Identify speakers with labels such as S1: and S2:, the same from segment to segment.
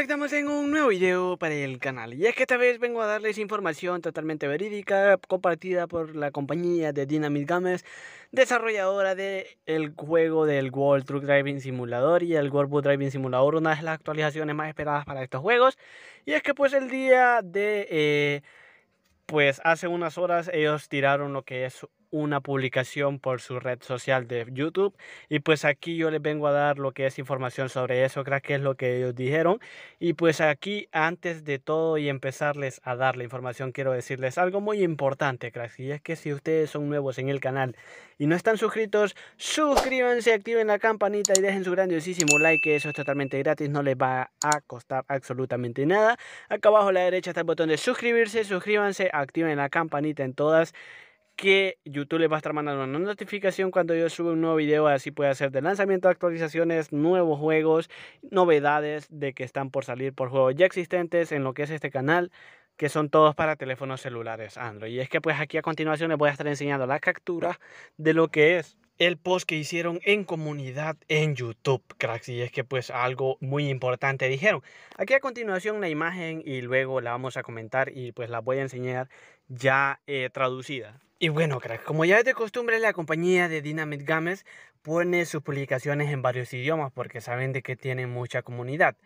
S1: estamos en un nuevo video para el canal y es que esta vez vengo a darles información totalmente verídica compartida por la compañía de Dynamite Games desarrolladora del juego del World Truck Driving Simulator y el World Boot Driving Simulator una de las actualizaciones más esperadas para estos juegos y es que pues el día de eh, pues hace unas horas ellos tiraron lo que es una publicación por su red social de YouTube. Y pues aquí yo les vengo a dar lo que es información sobre eso, creo que es lo que ellos dijeron. Y pues aquí, antes de todo y empezarles a dar la información, quiero decirles algo muy importante, crack Y es que si ustedes son nuevos en el canal y no están suscritos, suscríbanse, activen la campanita y dejen su grandiosísimo like, que eso es totalmente gratis, no les va a costar absolutamente nada. Acá abajo a la derecha está el botón de suscribirse, suscríbanse, activen la campanita en todas que YouTube les va a estar mandando una notificación cuando yo suba un nuevo video, así puede ser de lanzamiento, actualizaciones, nuevos juegos, novedades de que están por salir por juegos ya existentes en lo que es este canal, que son todos para teléfonos celulares Android. Y es que pues aquí a continuación les voy a estar enseñando la captura de lo que es el post que hicieron en comunidad en YouTube, cracks. Y es que pues algo muy importante dijeron. Aquí a continuación la imagen y luego la vamos a comentar y pues la voy a enseñar ya eh, traducida. Y bueno, cracks, como ya es de costumbre, la compañía de Dynamite Games pone sus publicaciones en varios idiomas porque saben de que tienen mucha comunidad.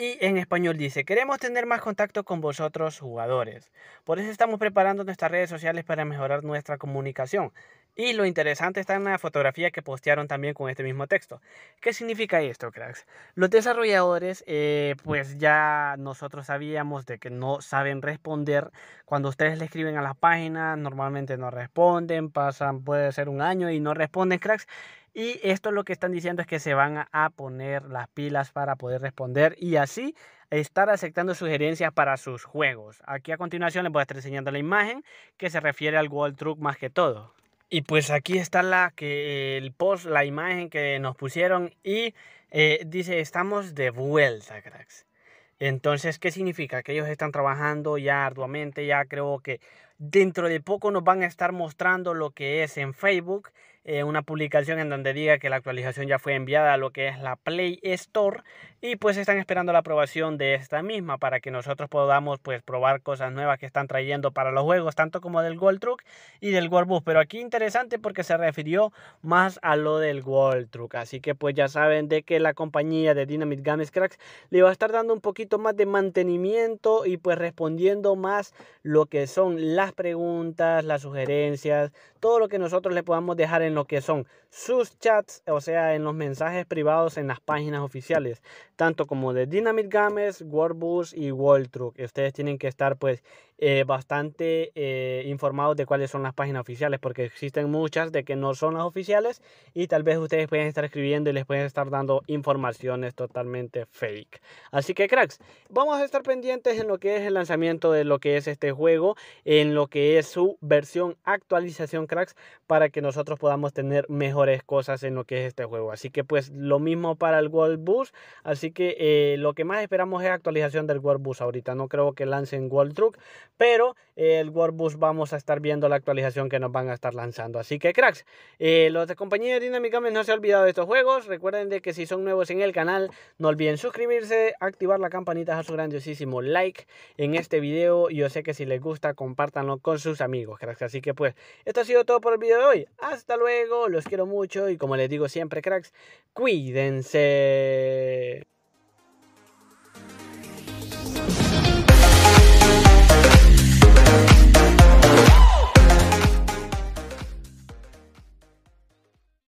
S1: Y en español dice, queremos tener más contacto con vosotros jugadores. Por eso estamos preparando nuestras redes sociales para mejorar nuestra comunicación. Y lo interesante está en la fotografía que postearon también con este mismo texto. ¿Qué significa esto, cracks? Los desarrolladores, eh, pues ya nosotros sabíamos de que no saben responder. Cuando ustedes le escriben a la página, normalmente no responden, pasan, puede ser un año y no responden, cracks. Y esto lo que están diciendo es que se van a poner las pilas para poder responder y así estar aceptando sugerencias para sus juegos. Aquí a continuación les voy a estar enseñando la imagen que se refiere al World Truck más que todo. Y pues aquí está la que el post, la imagen que nos pusieron y eh, dice estamos de vuelta, cracks. Entonces, ¿qué significa? Que ellos están trabajando ya arduamente, ya creo que Dentro de poco nos van a estar mostrando lo que es en Facebook, eh, una publicación en donde diga que la actualización ya fue enviada a lo que es la Play Store y pues están esperando la aprobación de esta misma para que nosotros podamos pues probar cosas nuevas que están trayendo para los juegos, tanto como del Gold Truck y del World Pero aquí interesante porque se refirió más a lo del Gold Truck, así que pues ya saben de que la compañía de Dynamite Games Cracks le va a estar dando un poquito más de mantenimiento y pues respondiendo más lo que son las preguntas, las sugerencias, todo lo que nosotros le podamos dejar en lo que son sus chats, o sea, en los mensajes privados en las páginas oficiales, tanto como de Dynamite Games, Wordbus y Truck Ustedes tienen que estar pues eh, bastante eh, informados de cuáles son las páginas oficiales, porque existen muchas de que no son las oficiales y tal vez ustedes pueden estar escribiendo y les pueden estar dando informaciones totalmente fake. Así que cracks, vamos a estar pendientes en lo que es el lanzamiento de lo que es este juego, en lo que es su versión actualización cracks, para que nosotros podamos tener mejores cosas en lo que es este juego. Así que pues lo mismo para el World Bus, así que eh, lo que más esperamos es actualización del World Bus ahorita, no creo que lancen World Truck pero eh, el WordBus vamos a estar viendo la actualización que nos van a estar lanzando. Así que cracks, eh, los de compañía dinámicamente no se han olvidado de estos juegos. Recuerden de que si son nuevos en el canal, no olviden suscribirse, activar la campanita, dejar su grandiosísimo like en este video. Y yo sé que si les gusta, compártanlo con sus amigos, cracks. Así que pues, esto ha sido todo por el video de hoy. Hasta luego, los quiero mucho y como les digo siempre, cracks, cuídense.